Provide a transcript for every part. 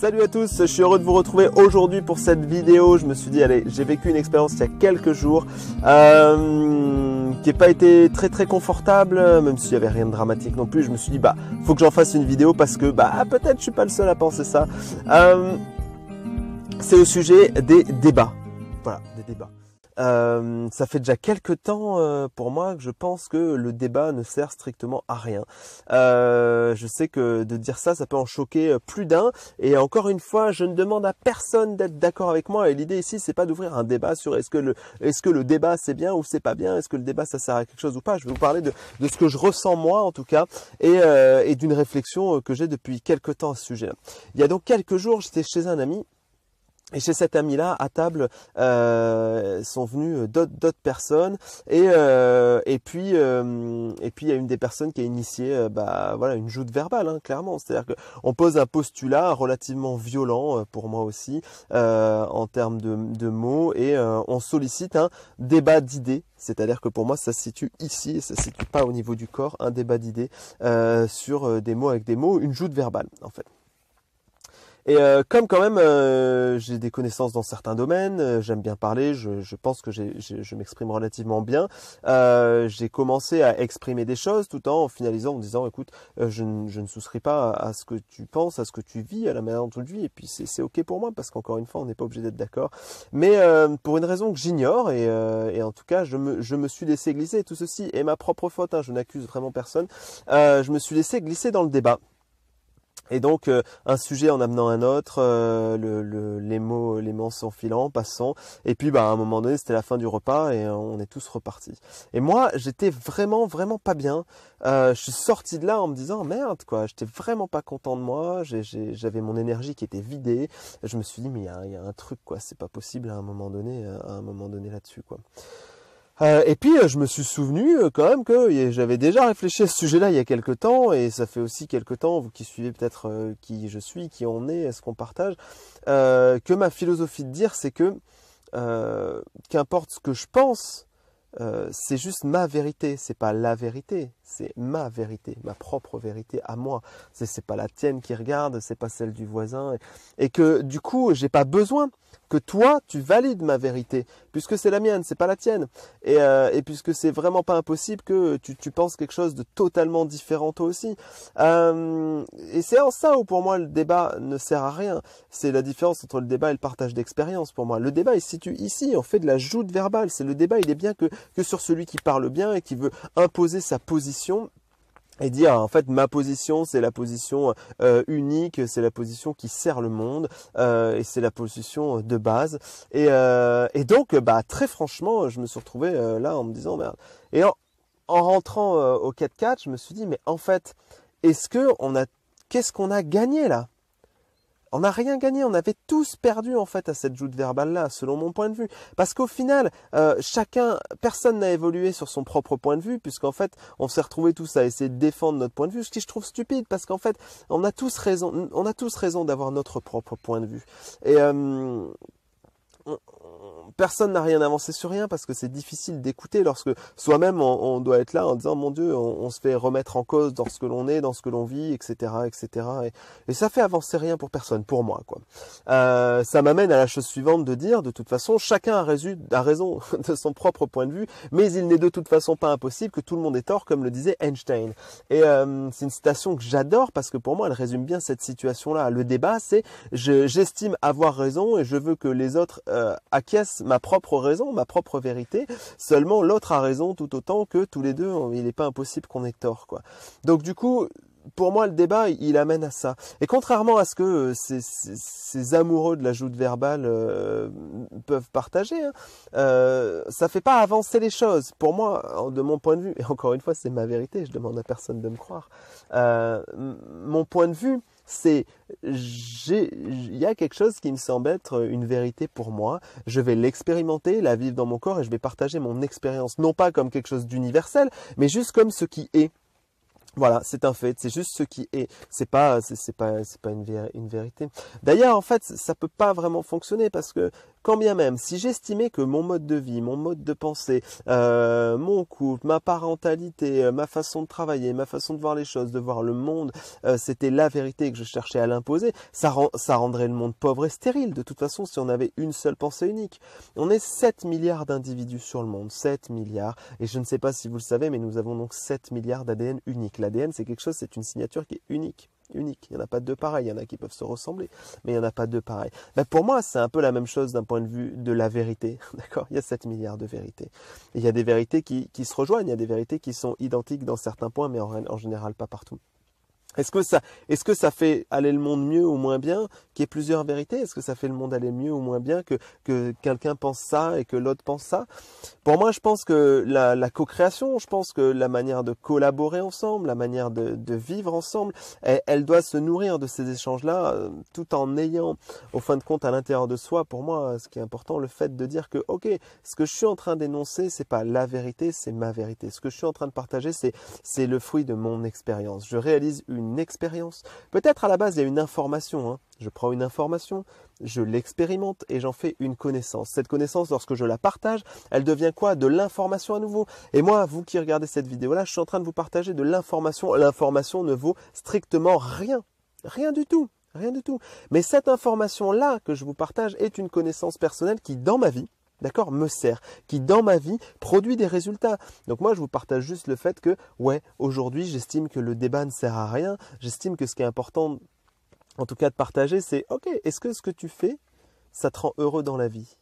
Salut à tous, je suis heureux de vous retrouver aujourd'hui pour cette vidéo. Je me suis dit, allez, j'ai vécu une expérience il y a quelques jours euh, qui n'a pas été très très confortable, même s'il n'y avait rien de dramatique non plus. Je me suis dit, bah, faut que j'en fasse une vidéo parce que, bah, ah, peut-être je suis pas le seul à penser ça. Euh, c'est au sujet des débats. Voilà, des débats. Euh, ça fait déjà quelques temps euh, pour moi que je pense que le débat ne sert strictement à rien. Euh, je sais que de dire ça, ça peut en choquer euh, plus d'un. Et encore une fois, je ne demande à personne d'être d'accord avec moi. Et l'idée ici, c'est pas d'ouvrir un débat sur est-ce que le est-ce que le débat c'est bien ou c'est pas bien, est-ce que le débat ça sert à quelque chose ou pas. Je vais vous parler de, de ce que je ressens moi en tout cas et, euh, et d'une réflexion que j'ai depuis quelques temps à ce sujet. Il y a donc quelques jours, j'étais chez un ami et chez cet ami-là, à table, euh, sont venues euh, d'autres personnes. Et, euh, et puis, et puis il y a une des personnes qui a initié, bah voilà, une joute verbale, hein, clairement. C'est-à-dire qu'on pose un postulat relativement violent pour moi aussi en termes de, de mots, et on sollicite un débat d'idées. C'est-à-dire que pour moi, ça se situe ici, ça se situe pas au niveau du corps, un débat d'idées sur des mots avec des mots, une joute verbale, en fait. Et euh, comme quand même euh, j'ai des connaissances dans certains domaines, euh, j'aime bien parler, je, pense que je, m'exprime relativement bien, j'ai commencé à exprimer des choses tout en finalisant en disant écoute, je, ne souscris pas à, ce que tu penses, à ce que tu vis, à la manière dont tu le vis, et puis c'est, ok pour moi parce qu'encore une fois on n'est pas obligé d'être d'accord. Mais pour une raison que j'ignore, et, en tout cas je me, je me suis laissé glisser, tout ceci est ma propre faute, hein, je n'accuse vraiment personne, je me suis laissé glisser dans le débat. Et donc euh, un sujet en amenant un autre, euh, les mots, les filant, passant. Et puis bah à un moment donné, c'était la fin du repas et euh, on est tous repartis. Et moi, j'étais vraiment vraiment pas bien. je suis sorti de là en me disant merde quoi, j'étais vraiment pas content de moi. J'avais mon énergie qui était vidée. Je me suis dit mais il y a, y a, un truc quoi, c'est pas possible à un moment donné, à un moment donné là-dessus quoi. Euh, et puis euh, je me suis souvenu euh, quand même que j'avais déjà réfléchi à ce sujet-là il y a quelque temps, et ça fait aussi quelque temps, vous qui suivez peut-être qui je suis, qui on est, est ce qu'on partage, que ma philosophie de dire c'est que qu'importe ce que je pense, c'est juste ma vérité, c'est pas la vérité, c'est ma vérité, ma propre vérité à moi. C'est, pas la tienne qui regarde, c'est pas celle du voisin. Et, que du coup, j'ai pas besoin que toi, tu valides ma vérité, puisque c'est la mienne, c'est pas la tienne. Et, euh, et puisque c'est vraiment pas impossible que tu, penses quelque chose de totalement différent toi aussi. Euh, et c'est en ça où pour moi le débat ne sert à rien. C'est la différence entre le débat et le partage d'expérience pour moi. Le débat il se situe ici, on fait de la joute verbale. C'est le débat, il est bien que, que sur celui qui parle bien et qui veut imposer sa position et dire en fait ma position c'est la position euh, unique, c'est la position qui sert le monde euh, et c'est la position de base. Euh, et, donc bah très franchement je me suis retrouvé là en me disant merde. Et en, rentrant au 4x4 je me suis dit mais en fait est-ce que on a qu'est-ce qu'on a gagné là on n'a rien gagné, on avait tous perdu en fait à cette joute verbale-là, selon mon point de vue. Parce qu'au final, euh, chacun, personne n'a évolué sur son propre point de vue, puisqu'en fait, on s'est retrouvés tous à essayer de défendre notre point de vue, ce qui je trouve stupide, parce qu'en fait, on a tous raison, on a tous raison d'avoir notre propre point de vue. Et euh, personne n'a rien avancé sur rien parce que c'est difficile d'écouter lorsque soi-même on, doit être là en disant mon Dieu, on, se fait remettre en cause dans ce que l'on est, dans ce que l'on vit, etc., etc. Et, ça fait avancer rien pour personne, pour moi quoi. Euh, ça m'amène à la chose suivante de dire de toute façon chacun a, raison de son propre point de vue, mais il n'est de toute façon pas impossible que tout le monde ait tort, comme le disait Einstein. Et euh, c'est une citation que j'adore parce que pour moi elle résume bien cette situation là. Le débat c'est j'estime avoir raison et je veux que les autres euh, acquiescent ma propre raison, ma propre vérité. Seulement l'autre a raison tout autant que tous les deux. Il n'est pas impossible qu'on ait tort, quoi. Donc du coup, pour moi, le débat, il amène à ça. Et contrairement à ce que euh, ces, amoureux de la joute verbale euh, peuvent partager, ça hein, ne euh, ça fait pas avancer les choses. Pour moi, de mon point de vue, et encore une fois, c'est ma vérité, je demande à personne de me croire. mon point de vue, c'est il y a quelque chose qui me semble être une vérité pour moi. Je vais l'expérimenter, la vivre dans mon corps et je vais partager mon expérience, non pas comme quelque chose d'universel, mais juste comme ce qui est. Voilà, c'est un fait. C'est juste ce qui est. C'est pas, c'est pas, c'est pas une, vérité. D'ailleurs, en fait, ça peut pas vraiment fonctionner parce que quand bien même, si j'estimais que mon mode de vie, mon mode de pensée, euh, mon couple, ma parentalité, euh, ma façon de travailler, ma façon de voir les choses, de voir le monde, euh, c'était la vérité que je cherchais à l'imposer, ça, ça rendrait le monde pauvre et stérile de toute façon si on avait une seule pensée unique. On est 7 milliards d'individus sur le monde, 7 milliards, et je ne sais pas si vous le savez, mais nous avons donc 7 milliards d'ADN uniques. L'ADN, c'est quelque chose, c'est une signature qui est unique unique. Il n'y en a pas deux pareils. Il y en a qui peuvent se ressembler, mais il n'y en a pas deux pareils. Mais ben, pour moi, c'est un peu la même chose d'un point de vue de la vérité. D'accord Il y a 7 milliards de vérités. il y a des vérités qui, se rejoignent. Il y a des vérités qui sont identiques dans certains points, mais en général pas partout. Est-ce que ça, est-ce que ça fait aller le monde mieux ou moins bien qu'il y ait plusieurs vérités Est-ce que ça fait le monde aller mieux ou moins bien que que quelqu'un pense ça et que l'autre pense ça Pour moi, je pense que la, la co-création, je pense que la manière de collaborer ensemble, la manière de, de vivre ensemble, elle, doit se nourrir de ces échanges-là, euh, tout en ayant, au fin de compte, à l'intérieur de soi, pour moi, ce qui est important, le fait de dire que ok, ce que je suis en train d'énoncer, c'est pas la vérité, c'est ma vérité. Ce que je suis en train de partager, c'est c'est le fruit de mon expérience. Je réalise une une expérience. Peut-être à la base, il y a une information. Hein. Je prends une information, je l'expérimente et j'en fais une connaissance. Cette connaissance, lorsque je la partage, elle devient quoi De l'information à nouveau. Et moi, vous qui regardez cette vidéo-là, je suis en train de vous partager de l'information. L'information ne vaut strictement rien. Rien du tout. Rien du tout. Mais cette information-là que je vous partage est une connaissance personnelle qui, dans ma vie, d'accord, me sert, qui dans ma vie produit des résultats. Donc moi, je vous partage juste le fait que, ouais, aujourd'hui, j'estime que le débat ne sert à rien, j'estime que ce qui est important, en tout cas, de partager, c'est, ok, est-ce que ce que tu fais, ça te rend heureux dans la vie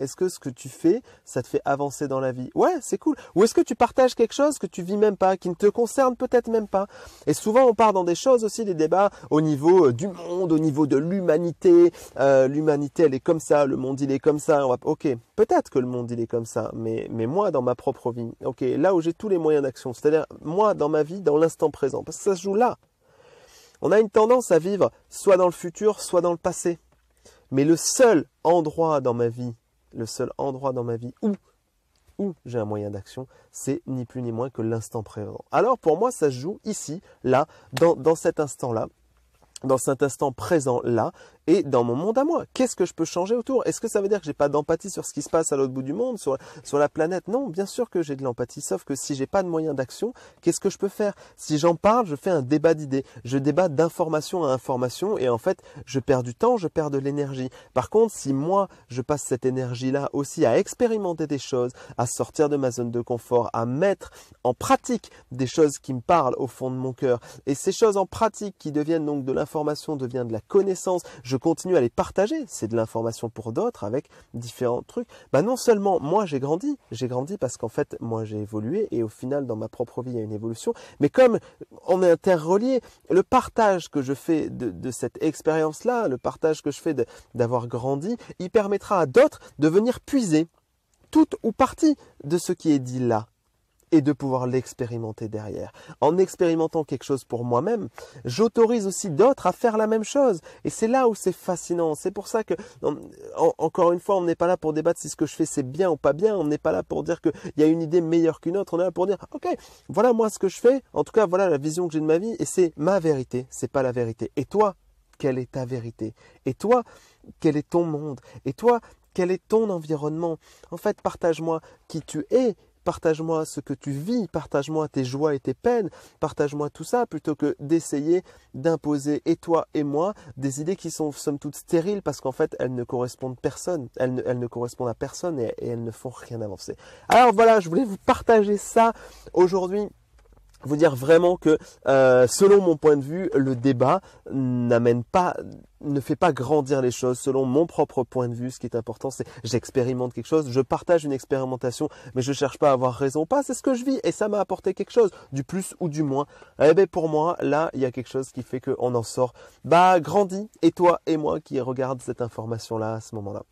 est-ce que ce que tu fais, ça te fait avancer dans la vie Ouais, c'est cool. Ou est-ce que tu partages quelque chose que tu vis même pas, qui ne te concerne peut-être même pas Et souvent, on part dans des choses aussi, des débats au niveau euh, du monde, au niveau de l'humanité. Euh, l'humanité, elle est comme ça, le monde, il est comme ça. Ok, peut-être que le monde, il est comme ça, mais, mais moi, dans ma propre vie, ok, là où j'ai tous les moyens d'action, c'est-à-dire moi, dans ma vie, dans l'instant présent, parce que ça se joue là. On a une tendance à vivre soit dans le futur, soit dans le passé. Mais le seul endroit dans ma vie le seul endroit dans ma vie où, où j'ai un moyen d'action, c'est ni plus ni moins que l'instant présent. Alors pour moi, ça se joue ici, là, dans, dans cet instant-là, dans cet instant présent-là, et dans mon monde à moi. Qu'est-ce que je peux changer autour Est-ce que ça veut dire que j'ai pas d'empathie sur ce qui se passe à l'autre bout du monde, sur, sur la planète Non, bien sûr que j'ai de l'empathie, sauf que si j'ai pas de moyens d'action, qu'est-ce que je peux faire Si j'en parle, je fais un débat d'idées, je débat d'information à information et en fait, je perds du temps, je perds de l'énergie. Par contre, si moi, je passe cette énergie-là aussi à expérimenter des choses, à sortir de ma zone de confort, à mettre en pratique des choses qui me parlent au fond de mon cœur, et ces choses en pratique qui deviennent donc de l'information, deviennent de la connaissance, je continue à les partager, c'est de l'information pour d'autres avec différents trucs. Bah non seulement moi j'ai grandi, j'ai grandi parce qu'en fait moi j'ai évolué et au final dans ma propre vie il y a une évolution, mais comme on est interrelié, le partage que je fais de, de cette expérience-là, le partage que je fais d'avoir grandi, il permettra à d'autres de venir puiser toute ou partie de ce qui est dit là et de pouvoir l'expérimenter derrière. En expérimentant quelque chose pour moi-même, j'autorise aussi d'autres à faire la même chose. Et c'est là où c'est fascinant. C'est pour ça que, encore une fois, on n'est pas là pour débattre si ce que je fais c'est bien ou pas bien. On n'est pas là pour dire qu'il y a une idée meilleure qu'une autre. On est là pour dire, OK, voilà moi ce que je fais. En tout cas, voilà la vision que j'ai de ma vie. Et c'est ma vérité. C'est pas la vérité. Et toi, quelle est ta vérité Et toi, quel est ton monde Et toi, quel est ton environnement En fait, partage-moi qui tu es partage-moi ce que tu vis, partage-moi tes joies et tes peines, partage-moi tout ça, plutôt que d'essayer d'imposer, et toi et moi, des idées qui sont somme toute stériles, parce qu'en fait, elles ne correspondent personne, elles ne, correspondent à personne et elles ne font rien avancer. Alors voilà, je voulais vous partager ça aujourd'hui vous dire vraiment que euh, selon mon point de vue, le débat n'amène pas ne fait pas grandir les choses selon mon propre point de vue. Ce qui est important, c'est j'expérimente quelque chose, je partage une expérimentation, mais je cherche pas à avoir raison pas. C'est ce que je vis et ça m'a apporté quelque chose, du plus ou du moins. Eh ben pour moi, là, il y a quelque chose qui fait qu'on en sort bah grandi. Et toi et moi qui regarde cette information là à ce moment-là.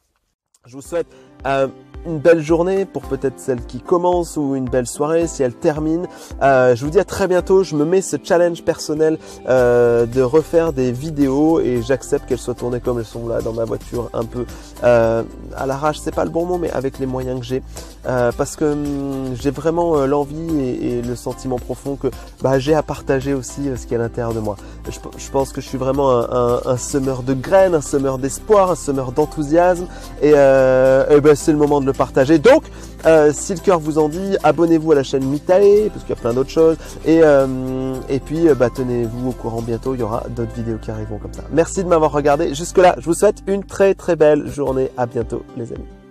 Je vous souhaite euh, une belle journée pour peut-être celle qui commence ou une belle soirée si elle termine. Euh, je vous dis à très bientôt. Je me mets ce challenge personnel euh, de refaire des vidéos et j'accepte qu'elles soient tournées comme elles sont là dans ma voiture, un peu à l'arrache. C'est pas le bon mot, mais avec les moyens que j'ai, parce que hum, j'ai vraiment l'envie et, le sentiment profond que bah, j'ai à partager aussi ce qui est à l'intérieur de moi. Je, pense que je suis vraiment un, semeur de graines, un semeur d'espoir, un semeur d'enthousiasme et euh, eh ben, c'est le moment de le partager. Donc, euh, si le cœur vous en dit, abonnez-vous à la chaîne Mitae, parce qu'il y a plein d'autres choses. Et, euh, et puis, bah, tenez-vous au courant bientôt, il y aura d'autres vidéos qui arriveront comme ça. Merci de m'avoir regardé jusque-là. Je vous souhaite une très très belle journée. À bientôt, les amis.